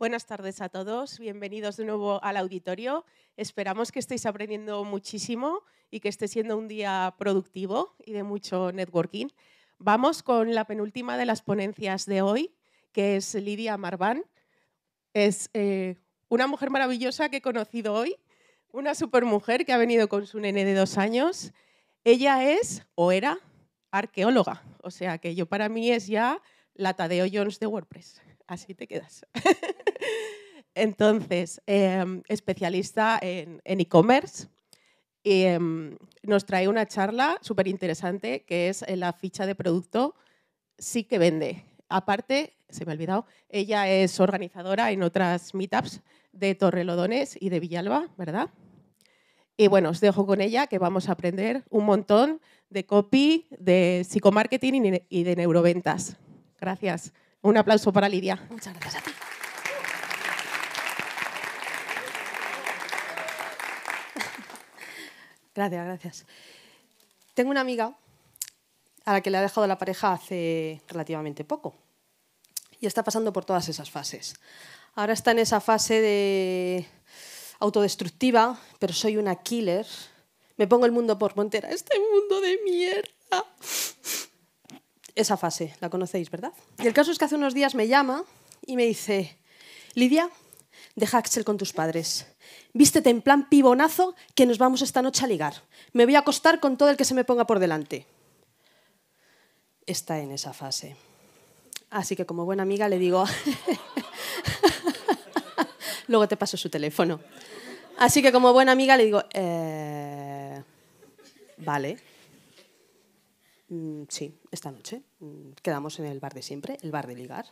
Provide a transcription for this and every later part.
Buenas tardes a todos, bienvenidos de nuevo al auditorio. Esperamos que estéis aprendiendo muchísimo y que esté siendo un día productivo y de mucho networking. Vamos con la penúltima de las ponencias de hoy, que es Lidia Marván. Es eh, una mujer maravillosa que he conocido hoy, una supermujer que ha venido con su nene de dos años. Ella es, o era, arqueóloga. O sea que yo para mí es ya la Tadeo Jones de WordPress así te quedas. Entonces, em, especialista en e-commerce. Em, nos trae una charla súper interesante que es eh, la ficha de producto sí que vende. Aparte, se me ha olvidado, ella es organizadora en otras meetups de Torrelodones y de Villalba, ¿verdad? Y bueno, os dejo con ella que vamos a aprender un montón de copy, de psicomarketing y de neuroventas. Gracias. Un aplauso para Lidia. Muchas gracias a ti. Gracias, gracias. Tengo una amiga a la que le ha dejado la pareja hace relativamente poco y está pasando por todas esas fases. Ahora está en esa fase de autodestructiva, pero soy una killer. Me pongo el mundo por montera. Este mundo de mierda esa fase, la conocéis, ¿verdad? Y el caso es que hace unos días me llama y me dice, Lidia, deja Axel con tus padres. Vístete en plan pibonazo que nos vamos esta noche a ligar. Me voy a acostar con todo el que se me ponga por delante. Está en esa fase. Así que como buena amiga le digo, luego te paso su teléfono. Así que como buena amiga le digo, eh, vale, mm, sí, esta noche. Mm, quedamos en el bar de siempre, el bar de ligar.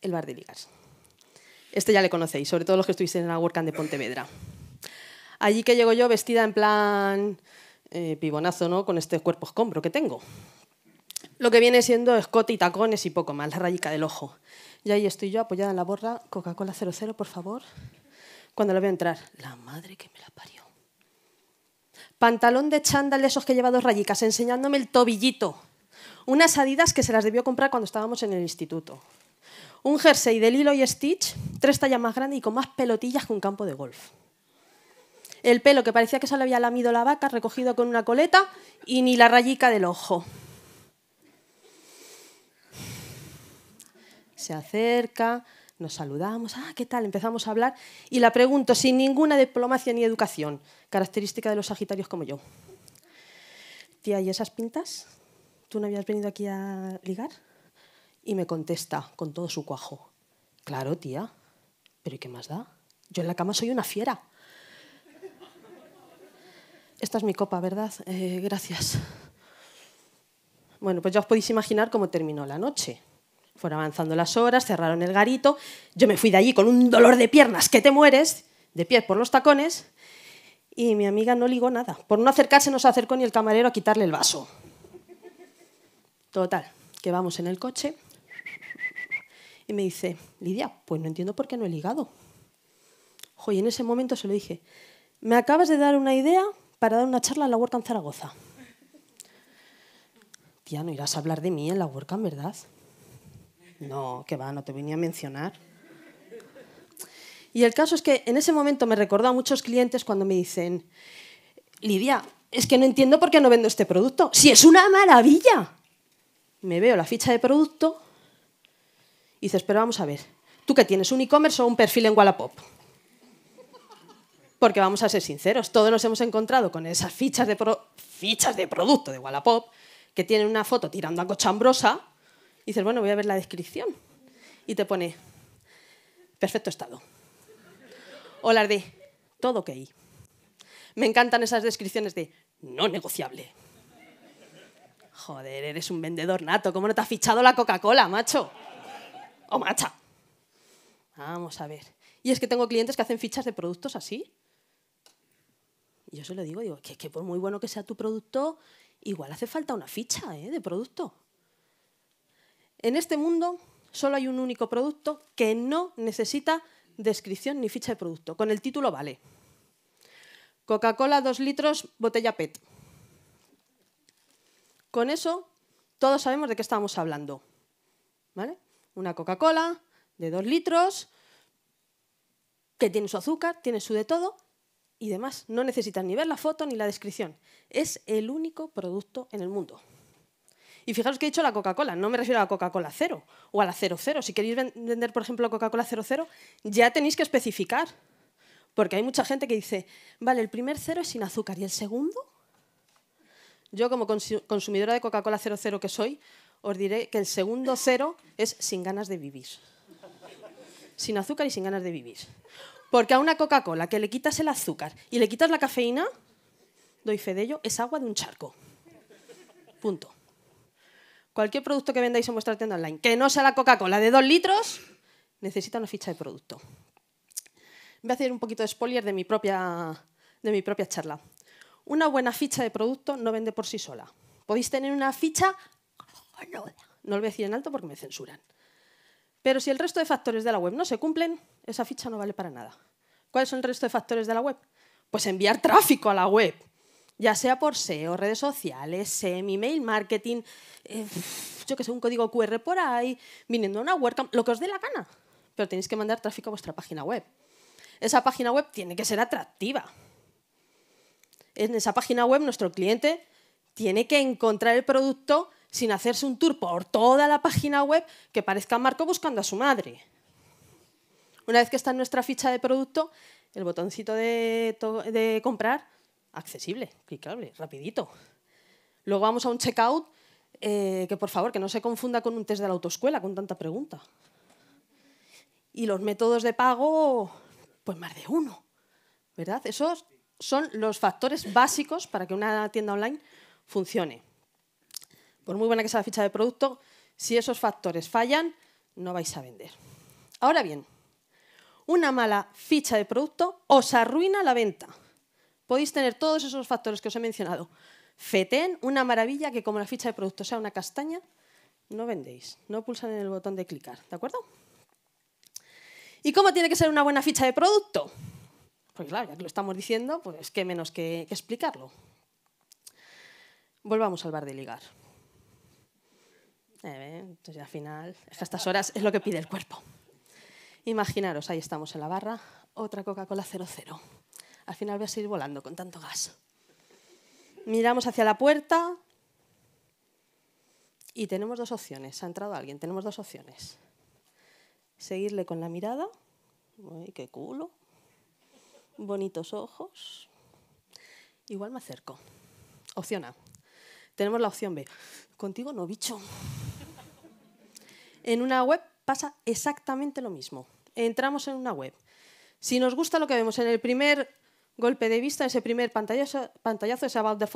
El bar de ligar. Este ya le conocéis, sobre todo los que estuvisteis en la WordCamp de Pontevedra. Allí que llego yo vestida en plan eh, pibonazo, ¿no? Con este cuerpo escombro que tengo. Lo que viene siendo escote y tacones y poco más, la rayica del ojo. Y ahí estoy yo apoyada en la borra, Coca-Cola 00, por favor. Cuando la veo entrar, la madre que me la parió. Pantalón de chándal esos que lleva dos rayicas, enseñándome el tobillito unas adidas que se las debió comprar cuando estábamos en el instituto, un jersey de Lilo y Stitch, tres tallas más grandes y con más pelotillas que un campo de golf. El pelo que parecía que se le había lamido la vaca, recogido con una coleta y ni la rayica del ojo. Se acerca, nos saludamos, ah, ¿qué tal? Empezamos a hablar y la pregunto sin ninguna diplomacia ni educación, característica de los sagitarios como yo. Tía, ¿y esas pintas? ¿tú no habías venido aquí a ligar? Y me contesta con todo su cuajo, claro, tía, pero qué más da? Yo en la cama soy una fiera. Esta es mi copa, ¿verdad? Eh, gracias. Bueno, pues ya os podéis imaginar cómo terminó la noche. Fueron avanzando las horas, cerraron el garito, yo me fui de allí con un dolor de piernas que te mueres, de pie por los tacones, y mi amiga no ligó nada. Por no acercarse no se acercó ni el camarero a quitarle el vaso. Total, que vamos en el coche y me dice, Lidia, pues no entiendo por qué no he ligado. Ojo, en ese momento se lo dije, me acabas de dar una idea para dar una charla en la WordCamp Zaragoza. Tía, no irás a hablar de mí en la WordCamp, ¿verdad? No, que va, no te venía a mencionar. Y el caso es que en ese momento me recordó a muchos clientes cuando me dicen, Lidia, es que no entiendo por qué no vendo este producto. Si es una maravilla me veo la ficha de producto y dices, pero vamos a ver, ¿tú que tienes? ¿Un e-commerce o un perfil en Wallapop? Porque vamos a ser sinceros, todos nos hemos encontrado con esas fichas de, fichas de producto de Wallapop que tienen una foto tirando a cochambrosa y dices, bueno, voy a ver la descripción. Y te pone, perfecto estado. O las de, todo ok. Me encantan esas descripciones de, no negociable. Joder, eres un vendedor nato, ¿cómo no te ha fichado la Coca-Cola, macho? O oh, macha. Vamos a ver. Y es que tengo clientes que hacen fichas de productos así. Y yo se lo digo, digo, que, por muy bueno que sea tu producto, igual hace falta una ficha ¿eh? de producto. En este mundo solo hay un único producto que no necesita descripción ni ficha de producto. Con el título vale. Coca-Cola 2 litros, botella PET. Con eso todos sabemos de qué estamos hablando. ¿Vale? Una Coca-Cola de 2 litros, que tiene su azúcar, tiene su de todo y demás. No necesitan ni ver la foto ni la descripción. Es el único producto en el mundo. Y fijaros que he dicho la Coca-Cola, no me refiero a la Coca-Cola cero o a la cero. Si queréis vender, por ejemplo, Coca-Cola 00, ya tenéis que especificar. Porque hay mucha gente que dice, vale, el primer cero es sin azúcar y el segundo yo, como consumidora de Coca-Cola 00 que soy, os diré que el segundo cero es sin ganas de vivir. Sin azúcar y sin ganas de vivir. Porque a una Coca-Cola que le quitas el azúcar y le quitas la cafeína, doy fe de ello, es agua de un charco. Punto. Cualquier producto que vendáis en vuestra tienda online, que no sea la Coca-Cola de dos litros, necesita una ficha de producto. Voy a hacer un poquito de spoiler de mi propia, de mi propia charla. Una buena ficha de producto no vende por sí sola. Podéis tener una ficha... No lo voy a decir en alto porque me censuran. Pero si el resto de factores de la web no se cumplen, esa ficha no vale para nada. ¿Cuáles son el resto de factores de la web? Pues enviar tráfico a la web, ya sea por SEO, redes sociales, SEM, email marketing, eh, yo que sé, un código QR por ahí, viniendo a una WordCamp, lo que os dé la gana. Pero tenéis que mandar tráfico a vuestra página web. Esa página web tiene que ser atractiva en esa página web nuestro cliente tiene que encontrar el producto sin hacerse un tour por toda la página web que parezca Marco buscando a su madre. Una vez que está en nuestra ficha de producto, el botoncito de, comprar, accesible, clicable, rapidito. Luego vamos a un checkout, eh, que por favor, que no se confunda con un test de la autoescuela, con tanta pregunta. Y los métodos de pago, pues más de uno, ¿verdad? Esos son los factores básicos para que una tienda online funcione. Por muy buena que sea la ficha de producto, si esos factores fallan, no vais a vender. Ahora bien, una mala ficha de producto os arruina la venta. Podéis tener todos esos factores que os he mencionado. FETEN, una maravilla que como la ficha de producto sea una castaña, no vendéis, no pulsan en el botón de clicar, ¿de acuerdo? ¿Y cómo tiene que ser una buena ficha de producto? Pues claro, ya que lo estamos diciendo, pues qué menos que, explicarlo. Volvamos al bar de ligar. Eh, entonces al final, a estas horas es lo que pide el cuerpo. Imaginaros, ahí estamos en la barra, otra Coca-Cola 00. Al final voy a seguir volando con tanto gas. Miramos hacia la puerta y tenemos dos opciones. Ha entrado alguien, tenemos dos opciones. Seguirle con la mirada, uy, qué culo, bonitos ojos. Igual me acerco. Opción A. Tenemos la opción B. Contigo no, bicho. En una web pasa exactamente lo mismo. Entramos en una web. Si nos gusta lo que vemos en el primer golpe de vista, ese primer pantallazo, ese es About the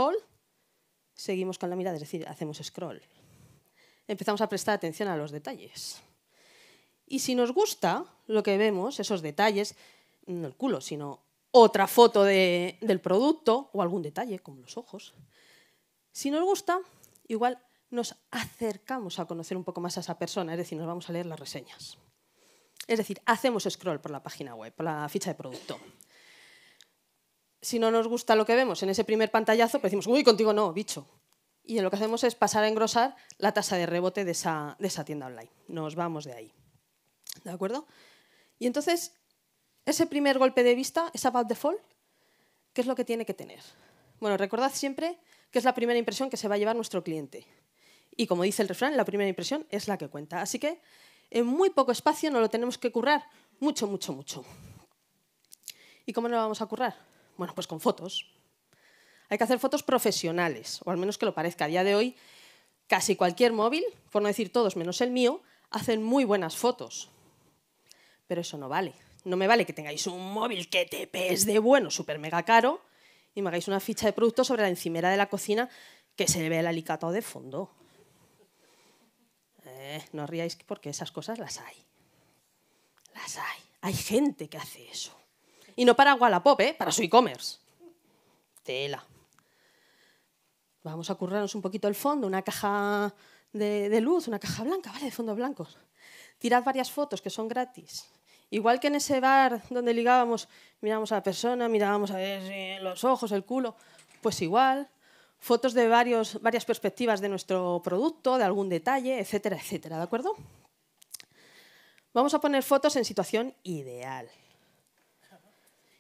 seguimos con la mirada, es decir, hacemos scroll. Empezamos a prestar atención a los detalles. Y si nos gusta lo que vemos, esos detalles, no el culo, sino otra foto del producto o algún detalle, como los ojos. Si nos gusta, igual nos acercamos a conocer un poco más a esa persona, es decir, nos vamos a leer las reseñas. Es decir, hacemos scroll por la página web, por la ficha de producto. Si no nos gusta lo que vemos en ese primer pantallazo, pues decimos, uy, contigo no, bicho. Y lo que hacemos es pasar a engrosar la tasa de rebote de esa, de esa tienda online. Nos vamos de ahí. ¿De acuerdo? Y entonces ese primer golpe de vista, esa about fall, ¿qué es lo que tiene que tener? Bueno, recordad siempre que es la primera impresión que se va a llevar nuestro cliente. Y como dice el refrán, la primera impresión es la que cuenta. Así que en muy poco espacio nos lo tenemos que currar mucho, mucho, mucho. ¿Y cómo lo vamos a currar? Bueno, pues con fotos. Hay que hacer fotos profesionales, o al menos que lo parezca. A día de hoy, casi cualquier móvil, por no decir todos menos el mío, hacen muy buenas fotos. Pero eso no vale. No me vale que tengáis un móvil que te pes de bueno, súper mega caro, y me hagáis una ficha de producto sobre la encimera de la cocina que se ve el alicatado de fondo. Eh, no os riáis porque esas cosas las hay. Las hay. Hay gente que hace eso. Y no para Wallapop, ¿eh? para su e-commerce. Tela. Vamos a currarnos un poquito el fondo, una caja de, luz, una caja blanca, ¿vale? De fondo blanco. Tirad varias fotos que son gratis Igual que en ese bar donde ligábamos, mirábamos a la persona, mirábamos a ver eh, los ojos, el culo, pues igual, fotos de varios, varias perspectivas de nuestro producto, de algún detalle, etcétera, etcétera, ¿de acuerdo? Vamos a poner fotos en situación ideal.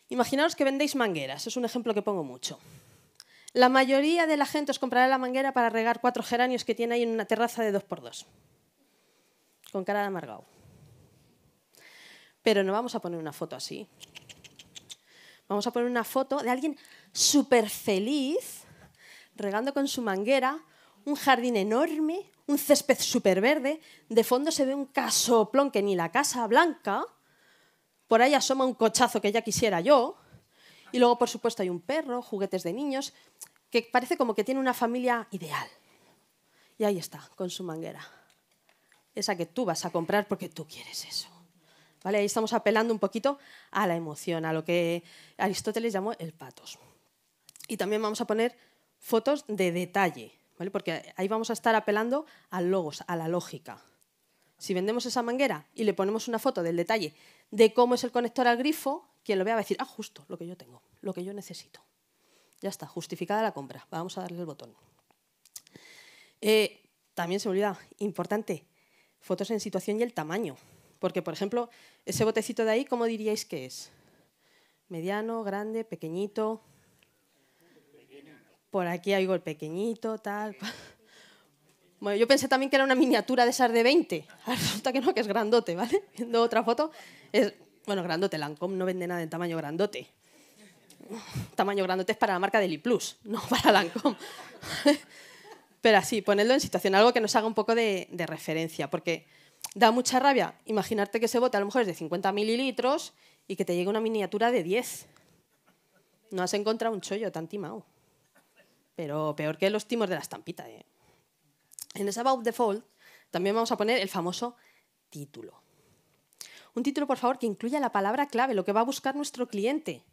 Imaginaos que vendéis mangueras, es un ejemplo que pongo mucho. La mayoría de la gente os comprará la manguera para regar cuatro geranios que tiene ahí en una terraza de 2x2. Con cara de amargado. Pero no vamos a poner una foto así. Vamos a poner una foto de alguien súper feliz, regando con su manguera, un jardín enorme, un césped súper verde, de fondo se ve un casoplón que ni la casa blanca, por ahí asoma un cochazo que ya quisiera yo, y luego por supuesto hay un perro, juguetes de niños, que parece como que tiene una familia ideal. Y ahí está, con su manguera. Esa que tú vas a comprar porque tú quieres eso. Ahí estamos apelando un poquito a la emoción, a lo que Aristóteles llamó el patos. Y también vamos a poner fotos de detalle, Porque ahí vamos a estar apelando al logos, a la lógica. Si vendemos esa manguera y le ponemos una foto del detalle de cómo es el conector al grifo, quien lo vea va a decir, ah, justo, lo que yo tengo, lo que yo necesito. Ya está, justificada la compra. Vamos a darle el botón. Eh, también se olvida, importante, fotos en situación y el tamaño. Porque, por ejemplo, ese botecito de ahí, ¿cómo diríais que es? Mediano, grande, pequeñito. Por aquí hay el pequeñito, tal. Bueno, yo pensé también que era una miniatura de esas de 20. Resulta que no, que es grandote, ¿vale? Viendo otra foto, es, bueno, grandote. Lancome no vende nada en tamaño grandote. Tamaño grandote es para la marca del Plus, no para Lancome. Pero así, ponedlo en situación, algo que nos haga un poco de referencia, porque da mucha rabia imaginarte que ese bote a lo mejor es de 50 mililitros y que te llegue una miniatura de 10. No has encontrado un chollo tan timado. Pero peor que los timos de la estampita. ¿eh? En ese About default también vamos a poner el famoso título. Un título, por favor, que incluya la palabra clave, lo que va a buscar nuestro cliente.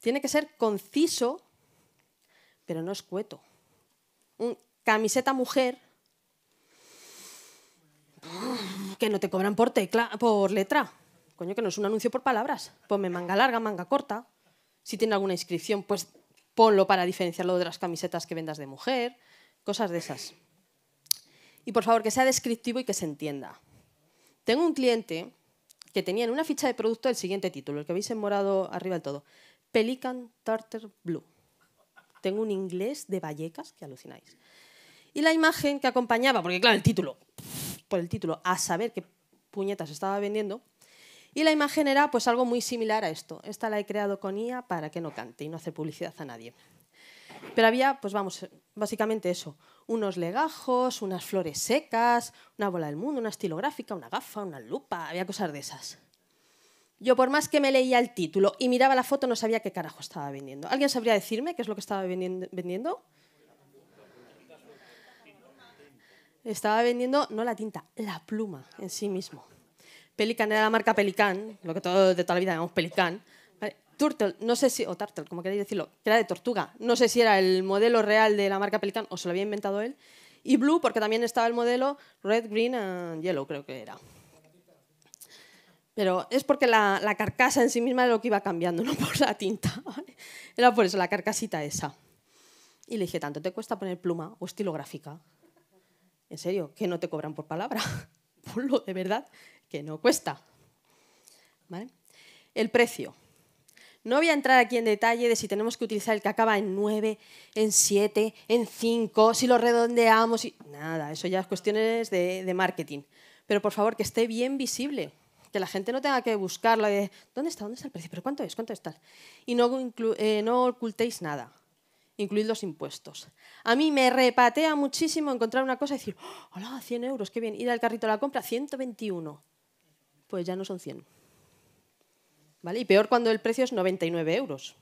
Tiene que ser conciso, pero no escueto. Un camiseta mujer que no te cobran por tecla, por letra. Coño, que no es un anuncio por palabras. Ponme manga larga, manga corta. Si tiene alguna inscripción, pues ponlo para diferenciarlo de las camisetas que vendas de mujer, cosas de esas. Y por favor, que sea descriptivo y que se entienda. Tengo un cliente que tenía en una ficha de producto el siguiente título, el que veis en morado arriba del todo. Pelican Tartar Blue. Tengo un inglés de Vallecas que alucináis. Y la imagen que acompañaba, porque claro, el título, por el título, a saber qué puñetas estaba vendiendo. Y la imagen era pues algo muy similar a esto. Esta la he creado con IA para que no cante y no hace publicidad a nadie. Pero había, pues vamos, básicamente eso, unos legajos, unas flores secas, una bola del mundo, una estilográfica, una gafa, una lupa, había cosas de esas. Yo por más que me leía el título y miraba la foto no sabía qué carajo estaba vendiendo. ¿Alguien sabría decirme qué es lo que estaba vendiendo? estaba vendiendo no la tinta, la pluma en sí mismo. Pelican era la marca Pelican, lo que todos de toda la vida llamamos Pelican. Turtle, no sé si, o Turtle, como queréis decirlo, que era de tortuga. No sé si era el modelo real de la marca Pelican o se lo había inventado él. Y Blue, porque también estaba el modelo Red, Green and Yellow, creo que era. Pero es porque la, carcasa en sí misma era lo que iba cambiando, no por la tinta. Era por eso, la carcasita esa. Y le dije, ¿tanto te cuesta poner pluma o estilográfica? En serio, que no te cobran por palabra. lo de verdad, que no cuesta. El precio. No voy a entrar aquí en detalle de si tenemos que utilizar el que acaba en 9, en 7, en 5, si lo redondeamos. Y... Nada, eso ya es cuestiones de, marketing. Pero por favor, que esté bien visible, que la gente no tenga que buscarlo de dónde está, dónde está el precio, pero cuánto es, cuánto tal, Y no eh, ocultéis nada incluir los impuestos. A mí me repatea muchísimo encontrar una cosa y decir, oh, hola, 100 euros, qué bien, ir al carrito a la compra, 121. Pues ya no son 100. ¿Vale? Y peor cuando el precio es 99 euros,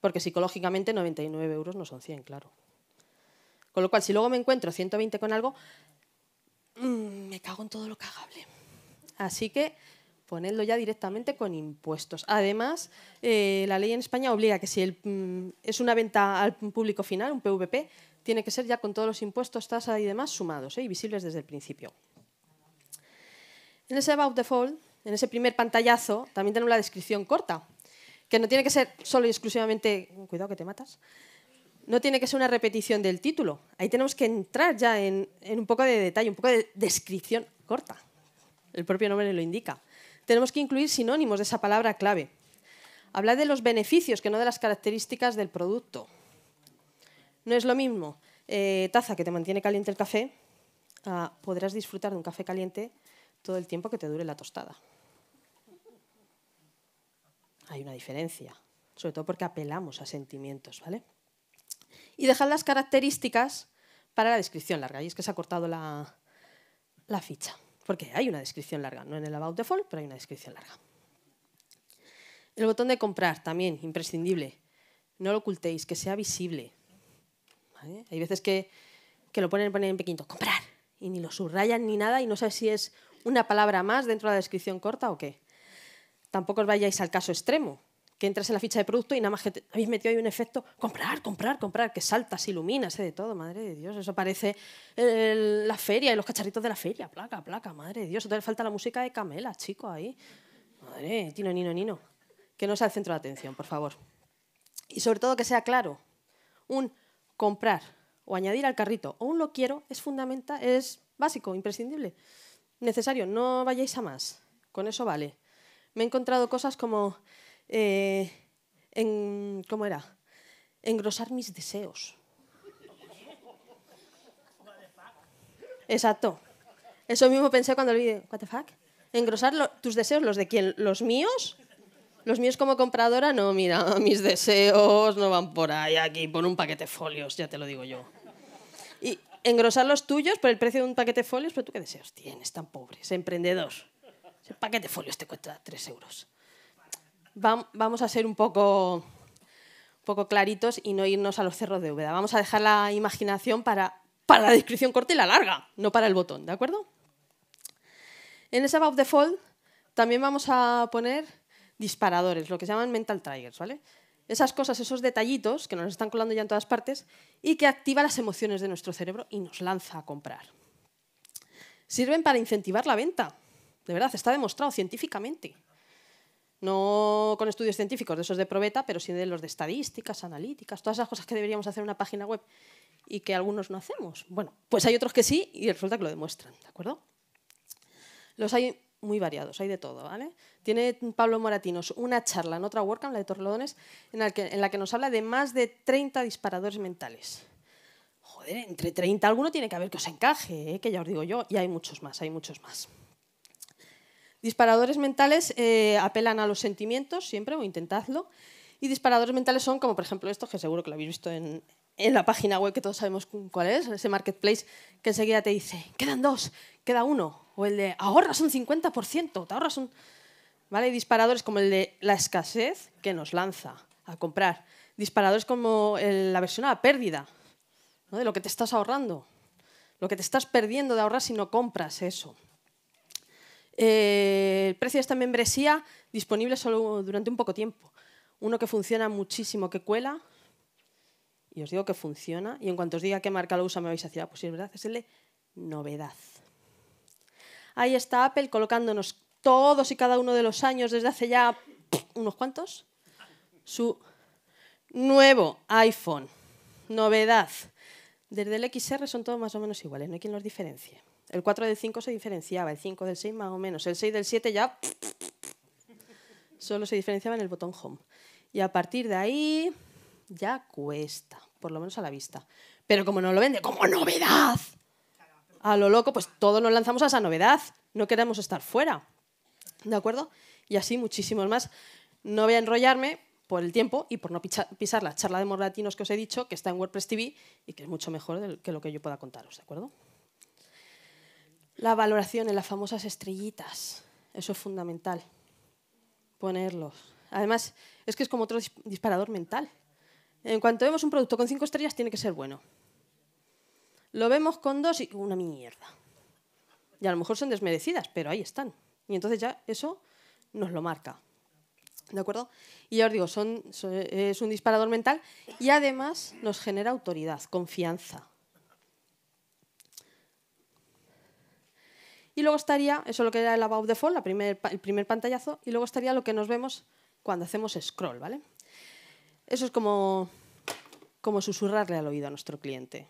porque psicológicamente 99 euros no son 100, claro. Con lo cual, si luego me encuentro 120 con algo, mm, me cago en todo lo cagable. Así que ponedlo ya directamente con impuestos. Además, eh, la ley en España obliga que si mm, es una venta al público final, un PVP, tiene que ser ya con todos los impuestos, tasa y demás sumados ¿eh? y visibles desde el principio. En ese About the en ese primer pantallazo, también tenemos la descripción corta, que no tiene que ser solo y exclusivamente, cuidado que te matas, no tiene que ser una repetición del título. Ahí tenemos que entrar ya en un poco de detalle, un poco de descripción corta. El propio nombre lo indica tenemos que incluir sinónimos de esa palabra clave. Hablar de los beneficios, que no de las características del producto. No es lo mismo eh, taza que te mantiene caliente el café, podrás disfrutar de un café caliente todo el tiempo que te dure la tostada. Hay una diferencia, sobre todo porque apelamos a sentimientos, ¿vale? Y dejar las características para la descripción larga. Y es que se ha cortado la ficha porque hay una descripción larga, no en el About Default, pero hay una descripción larga. El botón de comprar, también, imprescindible. No lo ocultéis, que sea visible. Hay veces que, lo ponen, en pequeñito, comprar, y ni lo subrayan ni nada, y no sabes si es una palabra más dentro de la descripción corta o qué. Tampoco os vayáis al caso extremo, que entras en la ficha de producto y nada más que habéis metido ahí un efecto, comprar, comprar, comprar, que saltas, iluminas, ¿eh? de todo, madre de Dios, eso parece la feria y los cacharritos de la feria, placa, placa, madre de Dios, todavía falta la música de Camela, chico, ahí. Madre, tino, nino, nino. Que no sea el centro de atención, por favor. Y sobre todo que sea claro, un comprar o añadir al carrito o un lo quiero es fundamental, es básico, imprescindible, necesario, no vayáis a más, con eso vale. Me he encontrado cosas como eh, en, ¿cómo era? Engrosar mis deseos. Exacto. Eso mismo pensé cuando le vi. ¿What the fuck? Engrosar tus deseos, los de quién? ¿Los míos? Los míos como compradora, no, mira, mis deseos no van por ahí, aquí, por un paquete de folios, ya te lo digo yo. Y engrosar los tuyos por el precio de un paquete de folios, pero tú qué deseos tienes tan pobres, emprendedor. Ese paquete de folios te cuesta tres euros vamos a ser un poco, un poco claritos y no irnos a los cerros de Úbeda. Vamos a dejar la imaginación para, la descripción corta y la larga, no para el botón, ¿de acuerdo? En esa About the Fold también vamos a poner disparadores, lo que se llaman mental triggers, ¿vale? Esas cosas, esos detallitos que nos están colando ya en todas partes y que activa las emociones de nuestro cerebro y nos lanza a comprar. Sirven para incentivar la venta, de verdad, está demostrado científicamente no con estudios científicos de esos de probeta, pero sí de los de estadísticas, analíticas, todas esas cosas que deberíamos hacer en una página web y que algunos no hacemos. Bueno, pues hay otros que sí y resulta que lo demuestran, ¿de acuerdo? Los hay muy variados, hay de todo, ¿vale? Tiene Pablo Moratinos una charla en otra WordCamp, la de Torrelodones, en la, que, nos habla de más de 30 disparadores mentales. Joder, entre 30 alguno tiene que haber que os encaje, ¿eh? que ya os digo yo, y hay muchos más, hay muchos más. Disparadores mentales eh, apelan a los sentimientos siempre, o intentadlo. Y disparadores mentales son como, por ejemplo, esto, que seguro que lo habéis visto en, la página web, que todos sabemos cuál es, ese marketplace que enseguida te dice, quedan dos, queda uno. O el de, ahorras un 50%, te ahorras un... ¿Vale? Disparadores como el de la escasez que nos lanza a comprar. Disparadores como la versión a la pérdida, de lo que te estás ahorrando, lo que te estás perdiendo de ahorrar si no compras eso. Eh, el precio de esta membresía disponible solo durante un poco tiempo. Uno que funciona muchísimo, que cuela. Y os digo que funciona. Y en cuanto os diga qué marca lo usa, me vais a decir, ah, pues es verdad, es el de novedad. Ahí está Apple colocándonos todos y cada uno de los años, desde hace ya unos cuantos, su nuevo iPhone. Novedad. Desde el XR son todos más o menos iguales, no hay quien los diferencie. El 4 del 5 se diferenciaba, el 5 del 6 más o menos, el 6 del 7 ya solo se diferenciaba en el botón Home. Y a partir de ahí ya cuesta, por lo menos a la vista. Pero como no lo vende como novedad, a lo loco, pues todos nos lanzamos a esa novedad. No queremos estar fuera. ¿De acuerdo? Y así muchísimos más. No voy a enrollarme por el tiempo y por no pisar la charla de morlatinos que os he dicho, que está en WordPress TV y que es mucho mejor que lo que yo pueda contaros. ¿De acuerdo? La valoración en las famosas estrellitas, eso es fundamental, ponerlos. Además, es que es como otro disparador mental. En cuanto vemos un producto con cinco estrellas, tiene que ser bueno. Lo vemos con dos y una mierda. Y a lo mejor son desmerecidas, pero ahí están. Y entonces ya eso nos lo marca. ¿De acuerdo? Y ya os digo, es un disparador mental y además nos genera autoridad, confianza. Y luego estaría, eso lo que era el above default, el primer pantallazo, y luego estaría lo que nos vemos cuando hacemos scroll, ¿vale? Eso es como, como susurrarle al oído a nuestro cliente.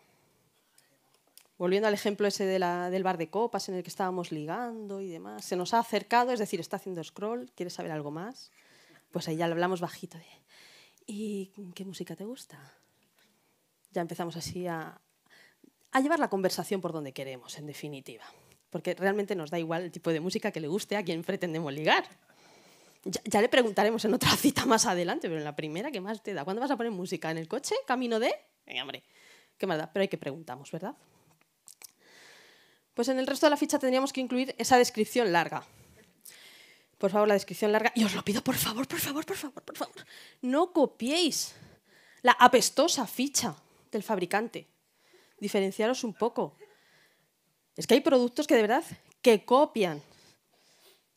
Volviendo al ejemplo ese del bar de copas en el que estábamos ligando y demás, se nos ha acercado, es decir, está haciendo scroll, quiere saber algo más, pues ahí ya le hablamos bajito ¿y qué música te gusta? Ya empezamos así a llevar la conversación por donde queremos, en definitiva porque realmente nos da igual el tipo de música que le guste a quien pretendemos ligar. Ya, le preguntaremos en otra cita más adelante, pero en la primera, ¿qué más te da? ¿Cuándo vas a poner música? ¿En el coche? ¿Camino de? Venga, hombre, ¿qué más da? Pero hay que preguntamos, ¿verdad? Pues en el resto de la ficha tendríamos que incluir esa descripción larga. Por favor, la descripción larga. Y os lo pido, por favor, por favor, por favor, por favor. No copiéis la apestosa ficha del fabricante. Diferenciaros un poco. Es que hay productos que de verdad que copian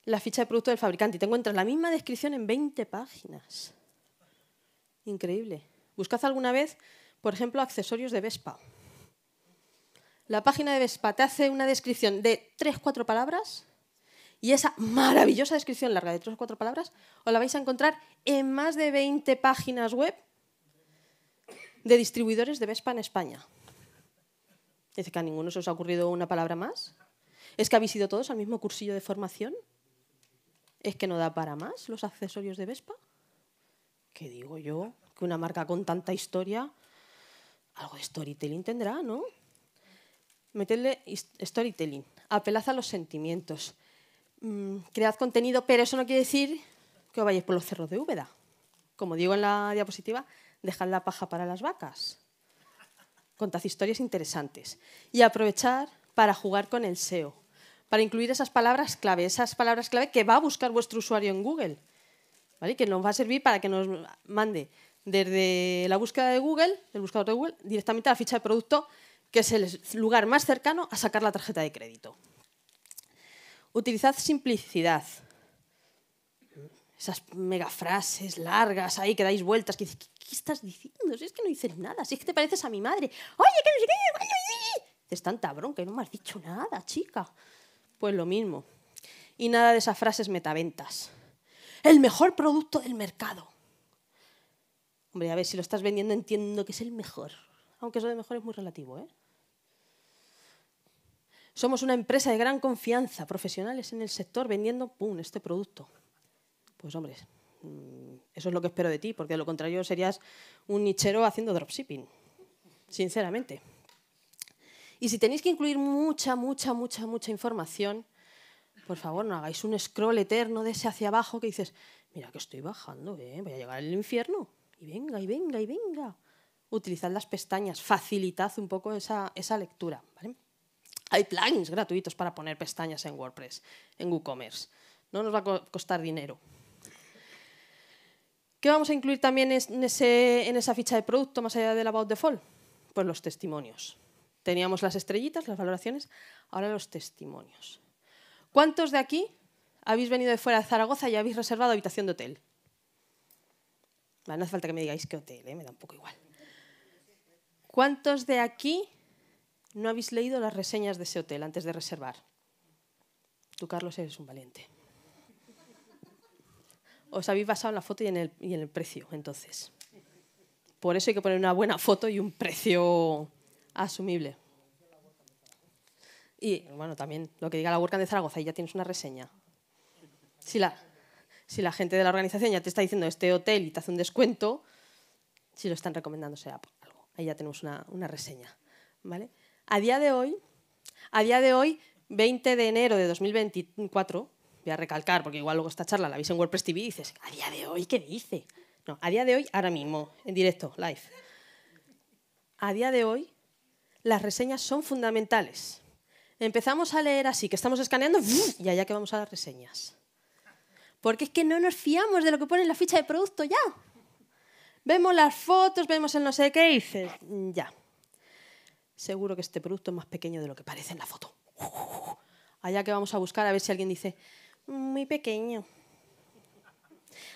la ficha de producto del fabricante y te encuentras la misma descripción en 20 páginas. Increíble. Buscad alguna vez, por ejemplo, accesorios de Vespa. La página de Vespa te hace una descripción de 3-4 palabras y esa maravillosa descripción larga de 3 o 4 palabras os la vais a encontrar en más de 20 páginas web de distribuidores de Vespa en España. ¿Es que a ninguno se os ha ocurrido una palabra más. ¿Es que habéis ido todos al mismo cursillo de formación? ¿Es que no da para más los accesorios de Vespa? ¿Qué digo yo? Que una marca con tanta historia, algo de storytelling tendrá, ¿no? Meterle storytelling, apelad a los sentimientos, mm, cread contenido, pero eso no quiere decir que os vayáis por los cerros de Úbeda. Como digo en la diapositiva, dejad la paja para las vacas contad historias interesantes y aprovechar para jugar con el SEO, para incluir esas palabras clave, esas palabras clave que va a buscar vuestro usuario en Google, que nos va a servir para que nos mande desde la búsqueda de Google, el buscador de Google, directamente a la ficha de producto, que es el lugar más cercano a sacar la tarjeta de crédito. Utilizad simplicidad, esas megafrases largas ahí que dais vueltas, que dices, ¿qué, estás diciendo? Si es que no dices nada, si es que te pareces a mi madre. Oye, que no sé qué, oye, Es tanta bronca y no me has dicho nada, chica. Pues lo mismo. Y nada de esas frases metaventas. El mejor producto del mercado. Hombre, a ver, si lo estás vendiendo entiendo que es el mejor. Aunque eso de mejor es muy relativo, ¿eh? Somos una empresa de gran confianza, profesionales en el sector vendiendo, ¡pum!, este producto. Pues hombre, mm, eso es lo que espero de ti, porque de lo contrario serías un nichero haciendo dropshipping, sinceramente. Y si tenéis que incluir mucha, mucha, mucha, mucha información, por favor, no hagáis un scroll eterno de ese hacia abajo que dices, mira que estoy bajando, eh, voy a llegar al infierno. Y venga, y venga, y venga. Utilizad las pestañas, facilitad un poco esa, lectura. Hay plugins gratuitos para poner pestañas en WordPress, en WooCommerce. No nos va a costar dinero. ¿Qué vamos a incluir también en, esa ficha de producto más allá del About fall? Pues los testimonios. Teníamos las estrellitas, las valoraciones, ahora los testimonios. ¿Cuántos de aquí habéis venido de fuera de Zaragoza y habéis reservado habitación de hotel? no hace falta que me digáis qué hotel, ¿eh? me da un poco igual. ¿Cuántos de aquí no habéis leído las reseñas de ese hotel antes de reservar? Tú, Carlos, eres un valiente os habéis basado en la foto y en el, precio, entonces. Por eso hay que poner una buena foto y un precio asumible. Y bueno, también lo que diga la WordCamp de Zaragoza, ahí ya tienes una reseña. Si la, si la gente de la organización ya te está diciendo este hotel y te hace un descuento, si lo están recomendando sea algo. Ahí ya tenemos una, una reseña. ¿vale? A día de hoy, a día de hoy, 20 de enero de 2024, a recalcar, porque igual luego esta charla la veis en WordPress TV y dices, a día de hoy, ¿qué dice? No, a día de hoy, ahora mismo, en directo, live. A día de hoy, las reseñas son fundamentales. Empezamos a leer así, que estamos escaneando y allá que vamos a las reseñas. Porque es que no nos fiamos de lo que pone en la ficha de producto ya. Vemos las fotos, vemos el no sé qué y dices, mm, ya. Seguro que este producto es más pequeño de lo que parece en la foto. Allá que vamos a buscar a ver si alguien dice, muy pequeño.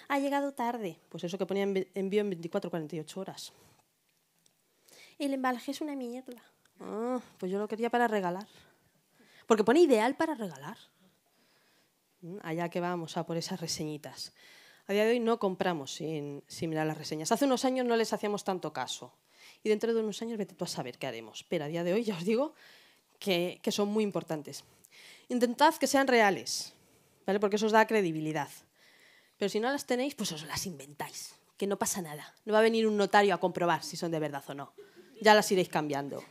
Ha llegado tarde. Pues eso que ponía envío en 24 48 horas. El embalaje es una mierda. Ah, pues yo lo quería para regalar. Porque pone ideal para regalar. Mm, allá que vamos, a por esas reseñitas. A día de hoy no compramos sin, mirar las reseñas. Hace unos años no les hacíamos tanto caso. Y dentro de unos años vete tú a saber qué haremos. Pero a día de hoy ya os digo que son muy importantes. Intentad que sean reales. Porque eso os da credibilidad. Pero si no las tenéis, pues os las inventáis, que no pasa nada. No va a venir un notario a comprobar si son de verdad o no. Ya las iréis cambiando.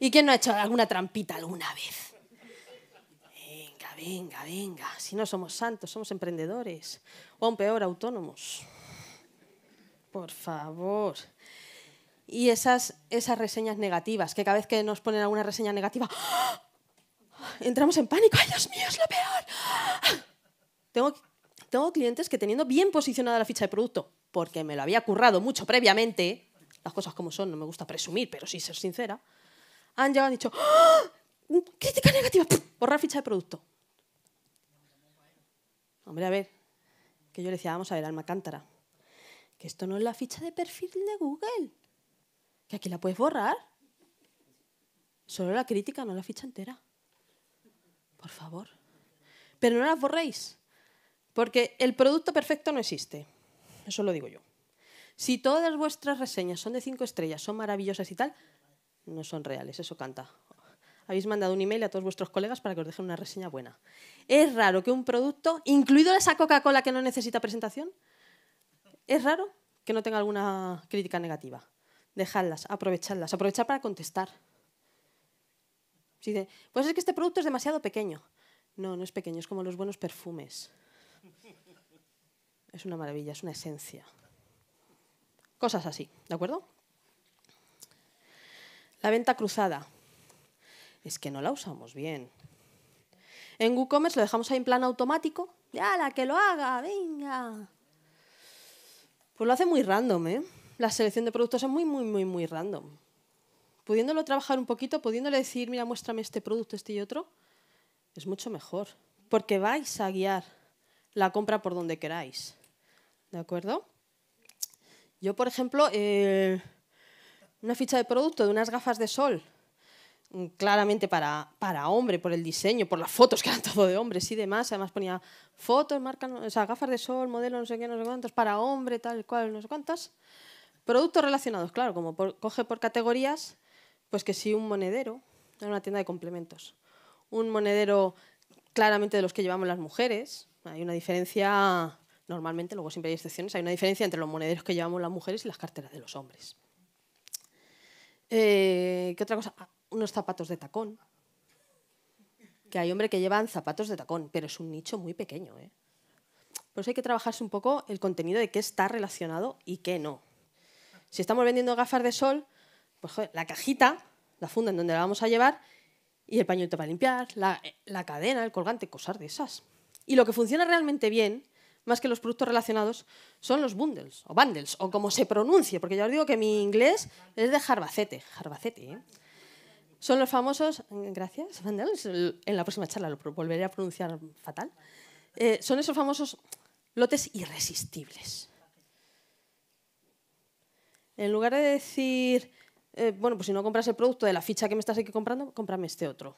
¿Y quién no ha hecho alguna trampita alguna vez? Venga, venga, venga. Si no somos santos, somos emprendedores. O aún peor, autónomos. Por favor. Y esas, esas reseñas negativas, que cada vez que nos ponen alguna reseña negativa, ¡ah! entramos en pánico. ¡Ay, Dios mío, es lo peor! Tengo, clientes que teniendo bien posicionada la ficha de producto, porque me lo había currado mucho previamente, las cosas como son, no me gusta presumir, pero sí ser sincera, han llegado y han dicho, ¡Ah! crítica negativa, borrar ficha de producto. Hombre, a ver, que yo le decía, vamos a ver, Alma Cántara, que esto no es la ficha de perfil de Google, que aquí la puedes borrar. Solo la crítica, no la ficha entera. Por favor. Pero no las borréis, porque el producto perfecto no existe. Eso lo digo yo. Si todas vuestras reseñas son de cinco estrellas, son maravillosas y tal, no son reales, eso canta. Habéis mandado un email a todos vuestros colegas para que os dejen una reseña buena. Es raro que un producto, incluido esa Coca-Cola que no necesita presentación, es raro que no tenga alguna crítica negativa. Dejadlas, aprovechadlas, aprovechar para contestar. Si dice, pues es que este producto es demasiado pequeño. No, no es pequeño, es como los buenos perfumes es una maravilla, es una esencia. Cosas así, ¿de acuerdo? La venta cruzada. Es que no la usamos bien. En WooCommerce lo dejamos ahí en plan automático. ¡Ya, la que lo haga! ¡Venga! Pues lo hace muy random, ¿eh? La selección de productos es muy, muy, muy, muy random. Pudiéndolo trabajar un poquito, pudiéndole decir, mira, muéstrame este producto, este y otro, es mucho mejor. Porque vais a guiar la compra por donde queráis. ¿De acuerdo? Yo, por ejemplo, eh, una ficha de producto de unas gafas de sol, mm, claramente para, para hombre, por el diseño, por las fotos que eran todo de hombres y demás. Además ponía fotos, marcas, o sea, gafas de sol, modelo, no sé qué, no sé cuántos, para hombre, tal cual, no sé cuántas. Productos relacionados, claro, como coge por categorías, pues que si un monedero, en una tienda de complementos. Un monedero claramente de los que llevamos las mujeres, hay una diferencia Normalmente, luego siempre hay excepciones, hay una diferencia entre los monederos que llevamos las mujeres y las carteras de los hombres. Eh, ¿Qué otra cosa? Ah, unos zapatos de tacón. Que hay hombres que llevan zapatos de tacón, pero es un nicho muy pequeño. ¿eh? Por hay que trabajarse un poco el contenido de qué está relacionado y qué no. Si estamos vendiendo gafas de sol, pues la cajita, la funda en donde la vamos a llevar, y el pañuelo para limpiar, la, eh, la cadena, el colgante, cosas de esas. Y lo que funciona realmente bien más que los productos relacionados, son los bundles o bundles, o como se pronuncie, porque ya os digo que mi inglés es de jarbacete, jarbacete. ¿eh? Son los famosos, gracias, en la próxima charla lo volveré a pronunciar fatal, eh, son esos famosos lotes irresistibles. En lugar de decir, eh, bueno, pues si no compras el producto de la ficha que me estás aquí comprando, cómprame este otro,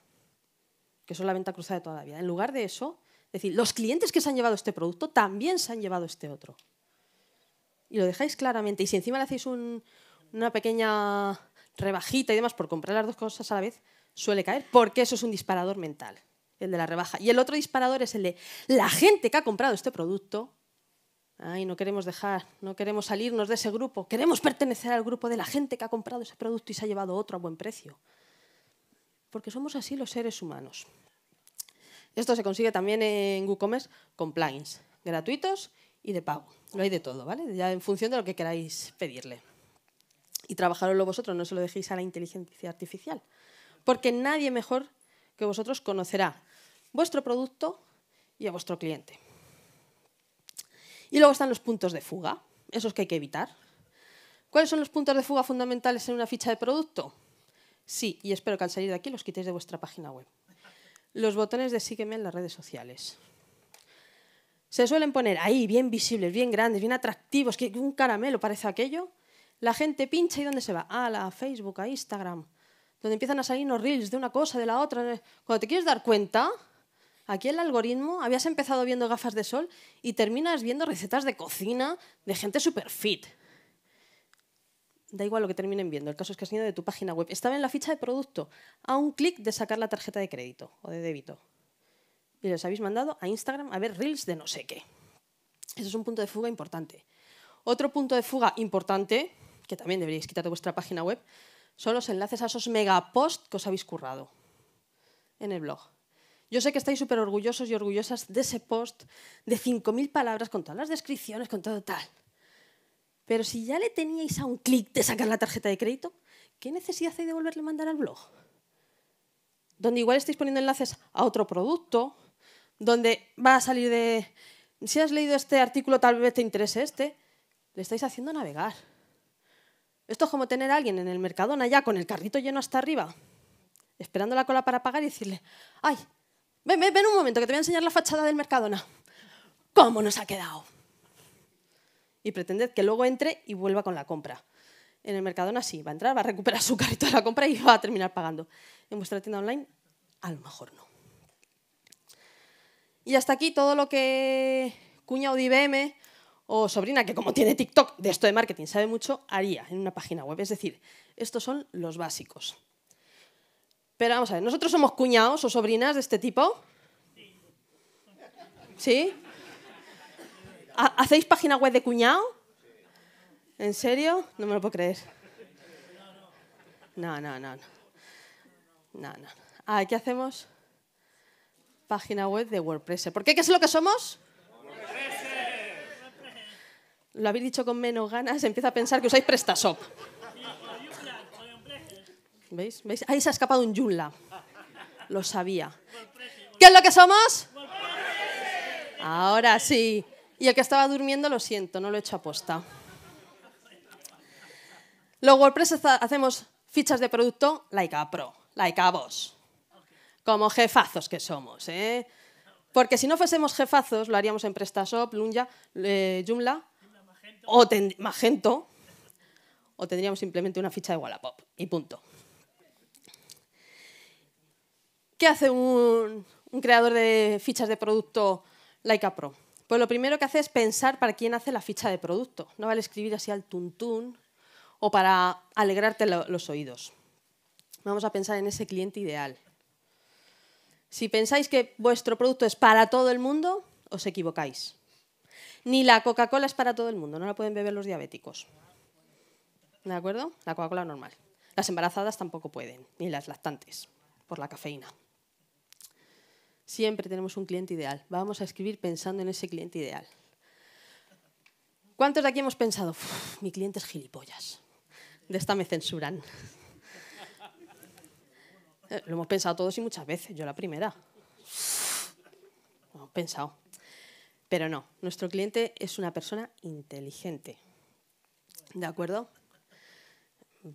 que es la venta cruzada de toda la vida. En lugar de eso, es decir, los clientes que se han llevado este producto también se han llevado este otro. Y lo dejáis claramente. Y si encima le hacéis una pequeña rebajita y demás por comprar las dos cosas a la vez, suele caer, porque eso es un disparador mental, el de la rebaja. Y el otro disparador es el de la gente que ha comprado este producto. Ay, no queremos dejar, no queremos salirnos de ese grupo, queremos pertenecer al grupo de la gente que ha comprado ese producto y se ha llevado otro a buen precio. Porque somos así los seres humanos. Esto se consigue también en WooCommerce con gratuitos y de pago. Lo hay de todo, ¿vale? Ya en función de lo que queráis pedirle. Y trabajaroslo vosotros, no se lo dejéis a la inteligencia artificial. Porque nadie mejor que vosotros conocerá vuestro producto y a vuestro cliente. Y luego están los puntos de fuga, esos que hay que evitar. ¿Cuáles son los puntos de fuga fundamentales en una ficha de producto? Sí, y espero que al salir de aquí los quitéis de vuestra página web los botones de sígueme en las redes sociales. Se suelen poner ahí, bien visibles, bien grandes, bien atractivos, que un caramelo parece aquello. La gente pincha y ¿dónde se va? A ah, la Facebook, a Instagram, donde empiezan a salir unos reels de una cosa, de la otra. Cuando te quieres dar cuenta, aquí el algoritmo, habías empezado viendo gafas de sol y terminas viendo recetas de cocina de gente super fit. Da igual lo que terminen viendo. El caso es que has ido de tu página web. Estaba en la ficha de producto, a un clic de sacar la tarjeta de crédito o de débito. Y les habéis mandado a Instagram a ver reels de no sé qué. Eso es un punto de fuga importante. Otro punto de fuga importante, que también deberíais quitar de vuestra página web, son los enlaces a esos megaposts que os habéis currado en el blog. Yo sé que estáis súper orgullosos y orgullosas de ese post de 5.000 palabras con todas las descripciones, con todo tal. Pero si ya le teníais a un clic de sacar la tarjeta de crédito, ¿qué necesidad hay de volverle a mandar al blog? Donde igual estáis poniendo enlaces a otro producto, donde va a salir de, si has leído este artículo tal vez te interese este, le estáis haciendo navegar. Esto es como tener a alguien en el Mercadona ya con el carrito lleno hasta arriba, esperando la cola para pagar y decirle, ay, ven, ven, ven un momento que te voy a enseñar la fachada del Mercadona. ¿Cómo nos ha quedado? y pretended que luego entre y vuelva con la compra. En el Mercadona sí, va a entrar, va a recuperar su carrito de la compra y va a terminar pagando. En vuestra tienda online, a lo mejor no. Y hasta aquí todo lo que cuña o IBM o sobrina, que como tiene TikTok de esto de marketing sabe mucho, haría en una página web. Es decir, estos son los básicos. Pero vamos a ver, ¿nosotros somos cuñados o sobrinas de este tipo? ¿Sí? ¿Hacéis página web de cuñado? ¿En serio? No me lo puedo creer. No, no, no. No, no. no. Ah, ¿Qué hacemos? Página web de WordPress. ¿Por qué? ¿Qué es lo que somos? Lo habéis dicho con menos ganas. Empieza a pensar que usáis PrestaShop. ¿Veis? ¿Veis? Ahí se ha escapado un Joomla. Lo sabía. ¿Qué es lo que somos? Ahora sí. Y el que estaba durmiendo, lo siento, no lo he hecho aposta. Los WordPress hacemos fichas de producto like a pro, like a vos. Como jefazos que somos, ¿eh? Porque si no fuésemos jefazos, lo haríamos en PrestaShop, Lunja, eh, Joomla o Magento, o tendríamos simplemente una ficha de Wallapop y punto. ¿Qué hace un, creador de fichas de producto a Pro? Pues lo primero que hace es pensar para quién hace la ficha de producto. No vale escribir así al tuntún o para alegrarte los oídos. Vamos a pensar en ese cliente ideal. Si pensáis que vuestro producto es para todo el mundo, os equivocáis. Ni la Coca-Cola es para todo el mundo, no la pueden beber los diabéticos. ¿De acuerdo? La Coca-Cola normal. Las embarazadas tampoco pueden, ni las lactantes, por la cafeína. Siempre tenemos un cliente ideal. Vamos a escribir pensando en ese cliente ideal. ¿Cuántos de aquí hemos pensado, mi cliente es gilipollas? De esta me censuran. Eh, lo hemos pensado todos y muchas veces, yo la primera. Lo pensado. Pero no, nuestro cliente es una persona inteligente. ¿De acuerdo?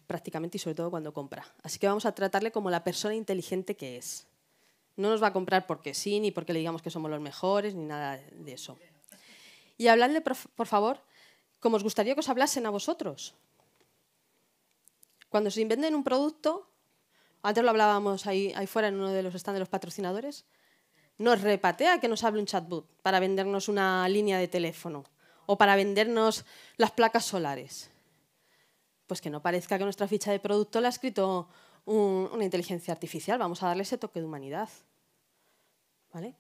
Prácticamente y sobre todo cuando compra. Así que vamos a tratarle como la persona inteligente que es. No nos va a comprar porque sí, ni porque le digamos que somos los mejores, ni nada de eso. Y habladle, por favor, como os gustaría que os hablasen a vosotros. Cuando se inventen un producto, antes lo hablábamos ahí, fuera en uno de los stands de los patrocinadores, nos repatea que nos hable un chatbot para vendernos una línea de teléfono o para vendernos las placas solares. Pues que no parezca que nuestra ficha de producto la ha escrito una inteligencia artificial, vamos a darle ese toque de humanidad. ¿Vale?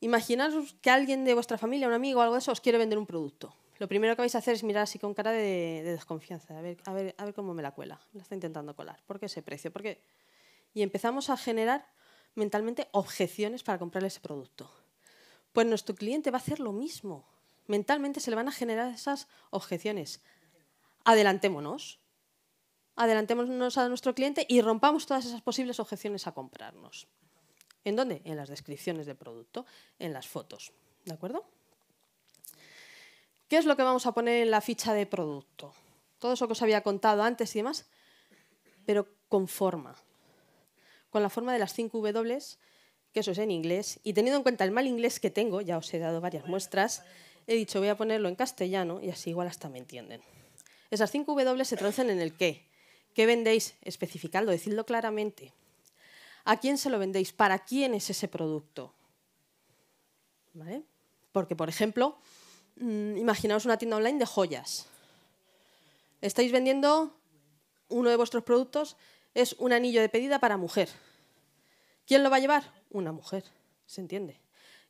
Imaginaros que alguien de vuestra familia, un amigo o algo de eso, os quiere vender un producto. Lo primero que vais a hacer es mirar así con cara de, desconfianza, a ver, cómo me la cuela, me la está intentando colar, ¿por qué ese precio? Y empezamos a generar mentalmente objeciones para comprarle ese producto. Pues nuestro cliente va a hacer lo mismo. Mentalmente se le van a generar esas objeciones. Adelantémonos adelantémonos a nuestro cliente y rompamos todas esas posibles objeciones a comprarnos. ¿En dónde? En las descripciones del producto, en las fotos. ¿De acuerdo? ¿Qué es lo que vamos a poner en la ficha de producto? Todo eso que os había contado antes y demás, pero con forma. Con la forma de las 5 W, que eso es en inglés, y teniendo en cuenta el mal inglés que tengo, ya os he dado varias muestras, he dicho voy a ponerlo en castellano y así igual hasta me entienden. Esas 5 W se traducen en el qué, ¿Qué vendéis? Especificadlo, decidlo claramente. ¿A quién se lo vendéis? ¿Para quién es ese producto? Porque, por ejemplo, mm, imaginaos una tienda online de joyas. Estáis vendiendo uno de vuestros productos, es un anillo de pedida para mujer. ¿Quién lo va a llevar? Una mujer, ¿se entiende?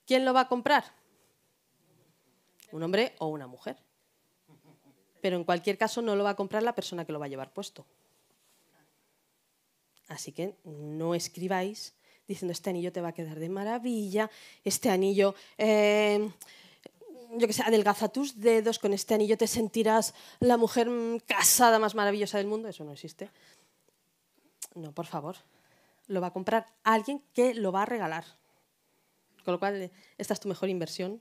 ¿Quién lo va a comprar? Un hombre o una mujer. Pero en cualquier caso no lo va a comprar la persona que lo va a llevar puesto. Así que no escribáis diciendo, este anillo te va a quedar de maravilla, este anillo... Eh, yo que sé, adelgaza tus dedos, con este anillo te sentirás la mujer mm, casada más maravillosa del mundo. Eso no existe. No, por favor. Lo va a comprar alguien que lo va a regalar. Con lo cual, eh, esta es tu mejor inversión.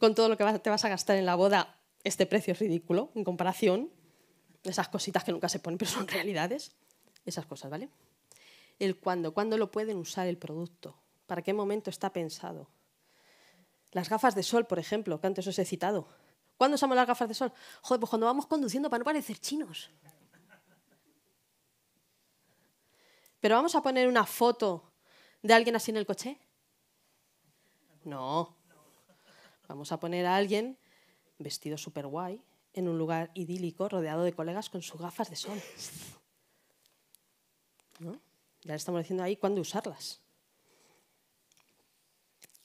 Con todo lo que te vas a gastar en la boda, este precio es ridículo en comparación. Esas cositas que nunca se ponen, pero son realidades esas cosas, ¿vale? El cuándo, cuándo lo pueden usar el producto, para qué momento está pensado. Las gafas de sol, por ejemplo, que antes os he citado. ¿Cuándo usamos las gafas de sol? Joder, pues cuando vamos conduciendo para no parecer chinos. ¿Pero vamos a poner una foto de alguien así en el coche? No. Vamos a poner a alguien vestido súper guay en un lugar idílico rodeado de colegas con sus gafas de sol. Ya le estamos diciendo ahí cuándo usarlas.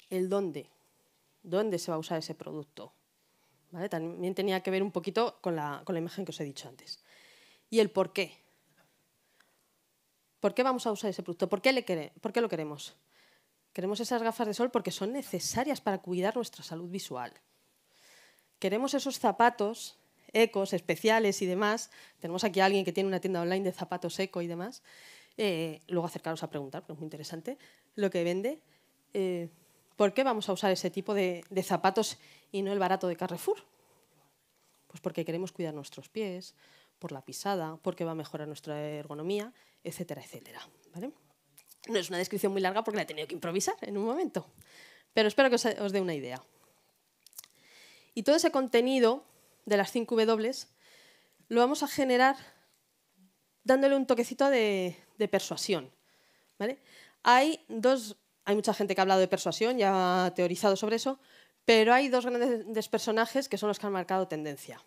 El dónde. ¿Dónde se va a usar ese producto? ¿Vale? También tenía que ver un poquito con la, imagen que os he dicho antes. Y el por qué. ¿Por qué vamos a usar ese producto? ¿Por qué, le ¿Por qué lo queremos? Queremos esas gafas de sol porque son necesarias para cuidar nuestra salud visual. Queremos esos zapatos ecos, especiales y demás. Tenemos aquí a alguien que tiene una tienda online de zapatos eco y demás. Eh, luego acercaros a preguntar, porque es muy interesante lo que vende. Eh, ¿Por qué vamos a usar ese tipo de, zapatos y no el barato de Carrefour? Pues porque queremos cuidar nuestros pies, por la pisada, porque va a mejorar nuestra ergonomía, etcétera, etcétera. No es una descripción muy larga porque la he tenido que improvisar en un momento, pero espero que os, os dé una idea. Y todo ese contenido de las 5 W lo vamos a generar dándole un toquecito de, de persuasión. ¿vale? Hay dos, hay mucha gente que ha hablado de persuasión, ya ha teorizado sobre eso, pero hay dos grandes personajes que son los que han marcado tendencia.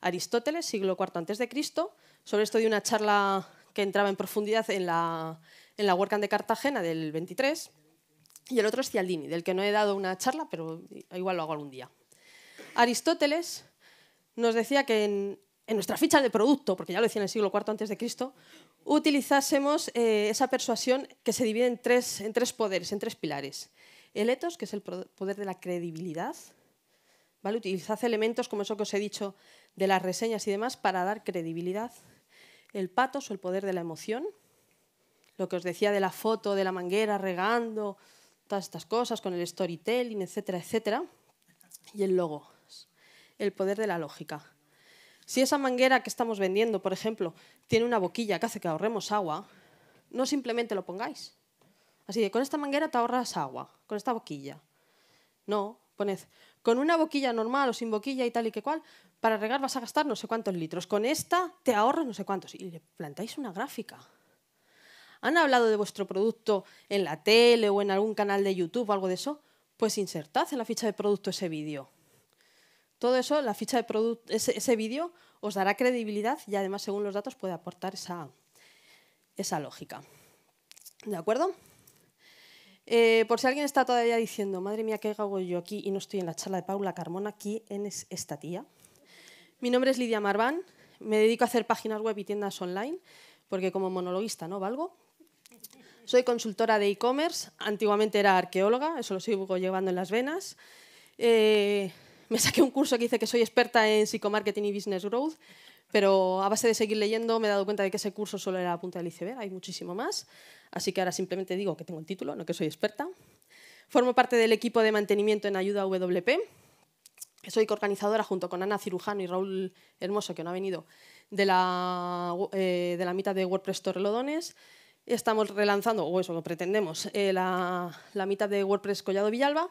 Aristóteles, siglo IV a.C., sobre esto de una charla que entraba en profundidad en la, en de Cartagena del 23, y el otro es Cialdini, del que no he dado una charla, pero igual lo hago algún día. Aristóteles nos decía que en, en nuestra ficha de producto, porque ya lo decía en el siglo IV antes de Cristo, utilizásemos eh, esa persuasión que se divide en tres, en tres poderes, en tres pilares. El ethos, que es el poder de la credibilidad, ¿vale? utilizad elementos como eso que os he dicho de las reseñas y demás para dar credibilidad. El patos o el poder de la emoción, lo que os decía de la foto, de la manguera, regando, todas estas cosas, con el storytelling, etcétera, etcétera. Y el logo, el poder de la lógica si esa manguera que estamos vendiendo, por ejemplo, tiene una boquilla que hace que ahorremos agua, no simplemente lo pongáis. Así de, con esta manguera te ahorras agua, con esta boquilla. No, poned, con una boquilla normal o sin boquilla y tal y que cual, para regar vas a gastar no sé cuántos litros. Con esta te ahorras no sé cuántos. Y le plantáis una gráfica. ¿Han hablado de vuestro producto en la tele o en algún canal de YouTube o algo de eso? Pues insertad en la ficha de producto ese vídeo. Todo eso, la ficha de producto, ese, vídeo os dará credibilidad y además según los datos puede aportar esa, esa lógica. ¿De acuerdo? Eh, por si alguien está todavía diciendo, madre mía, ¿qué hago yo aquí y no estoy en la charla de Paula Carmona? aquí en esta tía? Mi nombre es Lidia Marván, me dedico a hacer páginas web y tiendas online, porque como monologuista no valgo. Soy consultora de e-commerce, antiguamente era arqueóloga, eso lo sigo llevando en las venas. Eh, me saqué un curso que dice que soy experta en psicomarketing y business growth, pero a base de seguir leyendo me he dado cuenta de que ese curso solo era la punta del iceberg, hay muchísimo más, así que ahora simplemente digo que tengo el título, no que soy experta. Formo parte del equipo de mantenimiento en Ayuda WP, soy coorganizadora junto con Ana Cirujano y Raúl Hermoso, que no ha venido, de la, eh, de la mitad de WordPress Torrelodones. Estamos relanzando, o eso lo pretendemos, eh, la, la mitad de WordPress Collado Villalba,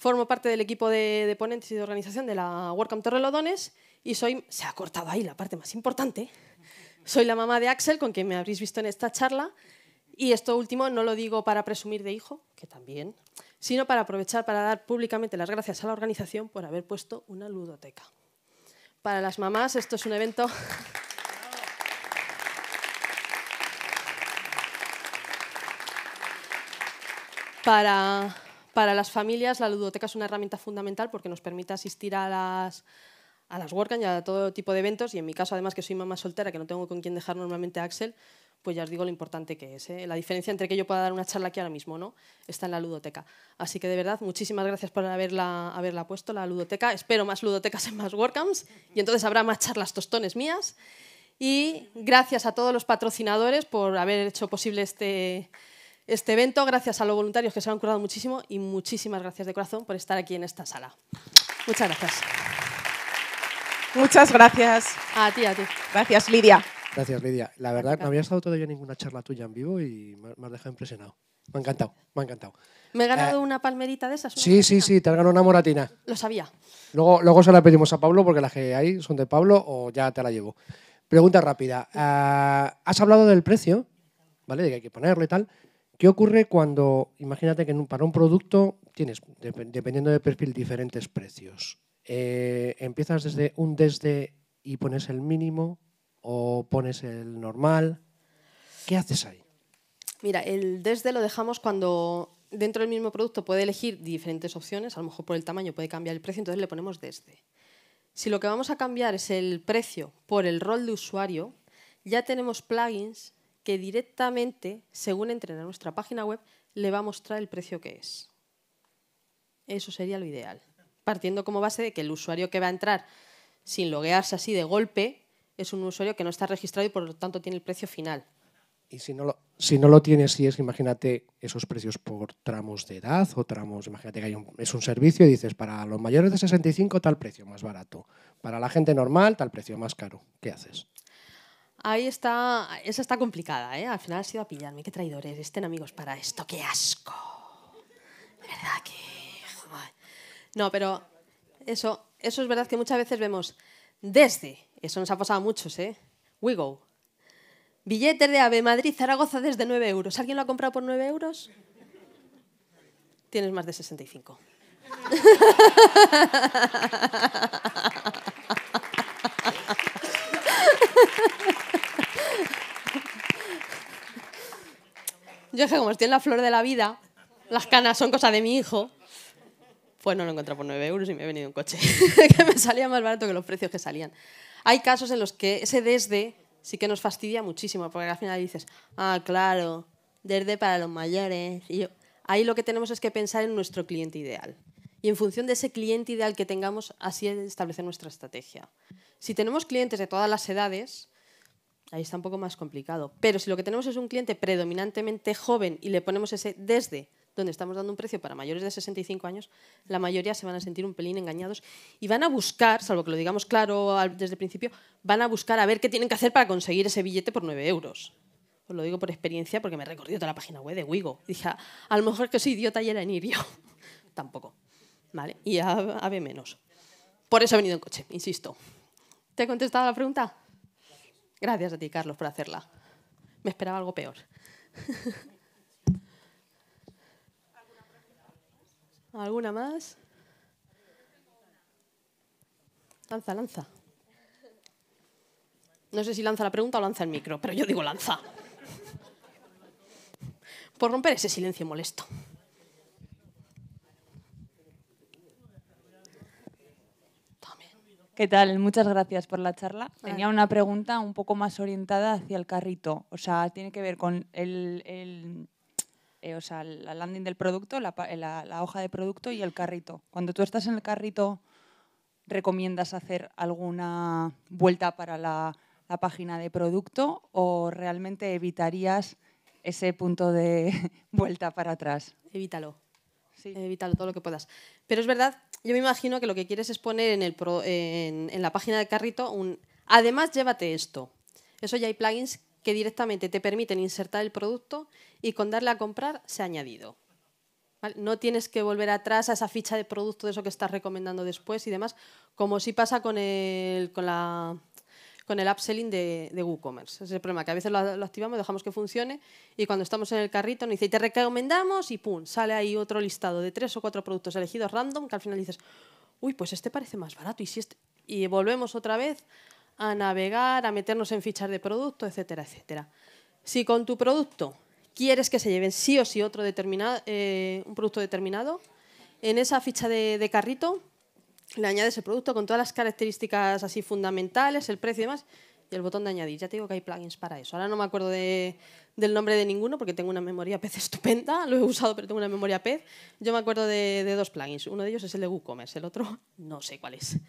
Formo parte del equipo de, ponentes y de organización de la WordCamp Torrelodones y soy, se ha cortado ahí la parte más importante, soy la mamá de Axel, con quien me habréis visto en esta charla, y esto último no lo digo para presumir de hijo, que también, sino para aprovechar para dar públicamente las gracias a la organización por haber puesto una ludoteca. Para las mamás esto es un evento... Para, para las familias, la ludoteca es una herramienta fundamental porque nos permite asistir a las, a las y a todo tipo de eventos. Y en mi caso, además, que soy mamá soltera, que no tengo con quién dejar normalmente a Axel, pues ya os digo lo importante que es. ¿eh? La diferencia entre que yo pueda dar una charla aquí ahora mismo, ¿no? Está en la ludoteca. Así que de verdad, muchísimas gracias por haberla, haberla puesto, la ludoteca. Espero más ludotecas en más camps y entonces habrá más charlas tostones mías. Y gracias a todos los patrocinadores por haber hecho posible este, este evento, gracias a los voluntarios que se han curado muchísimo y muchísimas gracias de corazón por estar aquí en esta sala. Muchas gracias. Muchas gracias. A ti, a ti. Gracias, Lidia. Gracias, Lidia. La verdad, no había estado todavía ninguna charla tuya en vivo y me has dejado impresionado. Me ha encantado, me ha encantado. ¿Me he ganado eh, una palmerita de esas? Sí, sí, sí, te has ganado una moratina. Lo sabía. Luego, luego se la pedimos a Pablo porque las que hay son de Pablo o ya te la llevo. Pregunta rápida. Eh, has hablado del precio, ¿vale? De que hay que ponerlo y tal. ¿Qué ocurre cuando, imagínate que para un producto tienes, dependiendo del perfil, diferentes precios? Eh, ¿Empiezas desde un desde y pones el mínimo o pones el normal? ¿Qué haces ahí? Mira, el desde lo dejamos cuando dentro del mismo producto puede elegir diferentes opciones, a lo mejor por el tamaño puede cambiar el precio, entonces le ponemos desde. Si lo que vamos a cambiar es el precio por el rol de usuario, ya tenemos plugins que directamente, según entren a nuestra página web, le va a mostrar el precio que es. Eso sería lo ideal. Partiendo como base de que el usuario que va a entrar sin loguearse así de golpe es un usuario que no está registrado y por lo tanto tiene el precio final. Y si no lo, si si es, imagínate esos precios por tramos de edad o tramos, imagínate que hay es un servicio y dices, para los mayores de 65 tal precio más barato, para la gente normal tal precio más caro. ¿Qué haces? Ahí está, esa está complicada, ¿eh? Al final ha sido a pillarme, qué traidores, estén amigos para esto, qué asco. verdad que... No, pero eso, eso es verdad que muchas veces vemos desde, eso nos ha pasado a muchos, ¿eh? We go. Billete de AVE Madrid Zaragoza desde 9 euros. ¿Alguien lo ha comprado por 9 euros? Tienes más de 65. Yo dije, como estoy en la flor de la vida, las canas son cosa de mi hijo, pues no lo he por 9 euros y me he venido un coche, que me salía más barato que los precios que salían. Hay casos en los que ese desde sí que nos fastidia muchísimo, porque al final dices, ah, claro, desde para los mayores. Y ahí lo que tenemos es que pensar en nuestro cliente ideal. Y en función de ese cliente ideal que tengamos, así establecer nuestra estrategia. Si tenemos clientes de todas las edades, ahí está un poco más complicado. Pero si lo que tenemos es un cliente predominantemente joven y le ponemos ese desde donde estamos dando un precio para mayores de 65 años, la mayoría se van a sentir un pelín engañados y van a buscar, salvo que lo digamos claro desde el principio, van a buscar a ver qué tienen que hacer para conseguir ese billete por 9 euros. Os lo digo por experiencia porque me he recorrido toda la página web de Wigo. Dije, ah, a, lo mejor que soy idiota y era enirio. Tampoco. ¿Vale? Y a, a menos. Por eso he venido en coche, insisto. ¿Te he contestado la pregunta? Gracias a ti, Carlos, por hacerla. Me esperaba algo peor. ¿Alguna más? Lanza, lanza. No sé si lanza la pregunta o lanza el micro, pero yo digo lanza. Por romper ese silencio molesto. ¿Qué tal? Muchas gracias por la charla. Tenía una pregunta un poco más orientada hacia el carrito. O sea, tiene que ver con el, eh, landing del producto, la, hoja de producto y el carrito. Cuando tú estás en el carrito, ¿recomiendas hacer alguna vuelta para la página de producto o realmente evitarías ese punto de vuelta para atrás? Evítalo sí. Eh, todo lo que puedas. Pero es verdad, yo me imagino que lo que quieres es poner en, el en, la página de carrito un... Además, llévate esto. Eso ya hay plugins que directamente te permiten insertar el producto y con darle a comprar se ha añadido. No tienes que volver atrás a esa ficha de producto de eso que estás recomendando después y demás, como si pasa con, el, con la con el upselling de, de WooCommerce. Ese es el problema, que a veces lo, activamos, dejamos que funcione y cuando estamos en el carrito nos dice, te recomendamos y pum, sale ahí otro listado de tres o cuatro productos elegidos random que al final dices, uy, pues este parece más barato y, si este-?". y volvemos otra vez a navegar, a meternos en fichas de producto, etcétera, etcétera. Si con tu producto quieres que se lleven sí o sí otro determinado, eh, un producto determinado, en esa ficha de, de carrito le añades el producto con todas las características así fundamentales, el precio y demás, y el botón de añadir. Ya te digo que hay plugins para eso. Ahora no me acuerdo de, del nombre de ninguno porque tengo una memoria pez estupenda, lo he usado pero tengo una memoria pez. Yo me acuerdo de, de dos plugins, uno de ellos es el de WooCommerce, el otro no sé cuál es.